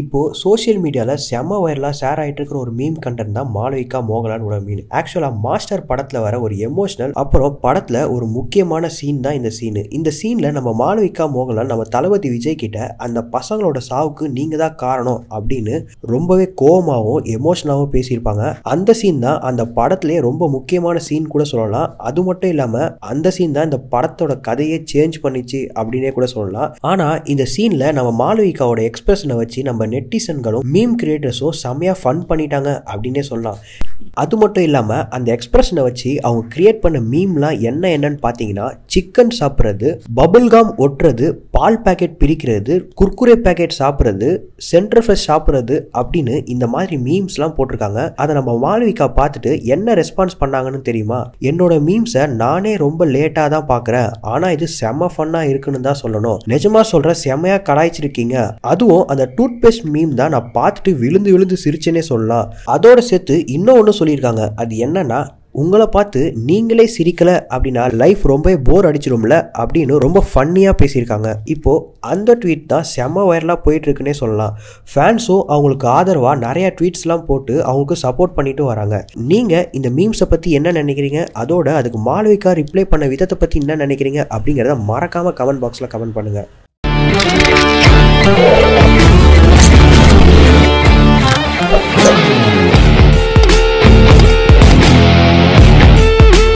இப்போது சோஷியல் மீடியாவில் செம வைரலாக ஷேர் ஆகிட்டு இருக்கிற ஒரு மீம் கண்டென்ட் தான் மாலவிகா மோகலான் உட மீன் ஆக்சுவலாக மாஸ்டர் படத்தில் வர ஒரு எமோஷனல் அப்புறம் படத்தில் ஒரு முக்கியமான சீன் தான் இந்த சீனு இந்த சீனில் நம்ம மாளவிகா மோகலான் நம்ம தளபதி விஜய் கிட்ட அந்த பசங்களோட சாவுக்கு நீங்கள் தான் காரணம் அப்படின்னு ரொம்பவே கோபமாகவும் எமோஷனாகவும் பேசியிருப்பாங்க அந்த சீன் தான் அந்த படத்திலே ரொம்ப முக்கியமான சீன் கூட சொல்லலாம் அது மட்டும் இல்லாமல் அந்த சீன் தான் இந்த படத்தோட கதையை சேஞ்ச் பண்ணிச்சு அப்படின்னே கூட சொல்லலாம் ஆனால் இந்த சீனில் நம்ம மாலவிகாவோட எக்ஸ்பிரஷனை வச்சு நம்ம நெட்டிசன்களும் மீம் கிரியேட்டர்ஸும் செம்மையாக ஃபன் பண்ணிட்டாங்க அப்படின்னே சொல்லலாம் அது மட்டும் இல்லாமல் அந்த எக்ஸ்பிரஷனை வச்சு அவங்க கிரியேட் பண்ண மீம்லாம் என்ன என்னன்னு பார்த்தீங்கன்னா சிக்கன் சாப்பிட்றது காம் ஒட்டுறது பால் பேக்கெட் பிரிக்கிறது குர்குரே பேக்கெட் சாப்பிட்றது சென்டர் ஃப்ரெஷ் சாப்பிட்றது அப்படின்னு இந்த மாதிரி மீம்ஸ்லாம் போட்டிருக்காங்க அதை நம்ம மாணவிகா பார்த்துட்டு என்ன ரெஸ்பான்ஸ் பண்ணாங்கன்னு தெரியுமா என்னோட மீம்ஸை நானே ரொம்ப லேட்டாக தான் பார்க்குறேன் ஆனால் இது செம ஃபன்னாக இருக்குன்னு தான் சொல்லணும் நிஜமாக சொல்கிற செம்மையாக கடாய்ச்சிருக்கீங்க அதுவும் அந்த டூத்பேஸ்ட் மீம் தான் நான் பார்த்துட்டு விழுந்து விழுந்து சிரிச்சேனே சொல்லலாம் அதோட சேர்த்து இன்னும் ஒன்று சொல்லியிருக்காங்க அது என்னன்னா உங்களை பார்த்து நீங்களே சிரிக்கலை அப்படின்னா லைஃப் ரொம்ப போர் அடிச்சிடும்ல அப்படின்னு ரொம்ப ஃபன்னியாக பேசியிருக்காங்க இப்போ அந்த ட்வீட் தான் செம்ம வைரலாக இருக்குன்னே சொல்லலாம் ஃபேன்ஸும் அவங்களுக்கு ஆதரவாக நிறையா ட்வீட்ஸ்லாம் போட்டு அவங்களுக்கு சப்போர்ட் பண்ணிட்டு வராங்க நீங்கள் இந்த மீம்ஸை பற்றி என்ன நினைக்கிறீங்க அதோட அதுக்கு மாளவிகா ரிப்ளை பண்ண விதத்தை பற்றி என்ன நினைக்கிறீங்க அப்படிங்கிறத மறக்காமல் கமெண்ட் பாக்ஸில் கமெண்ட் பண்ணுங்கள்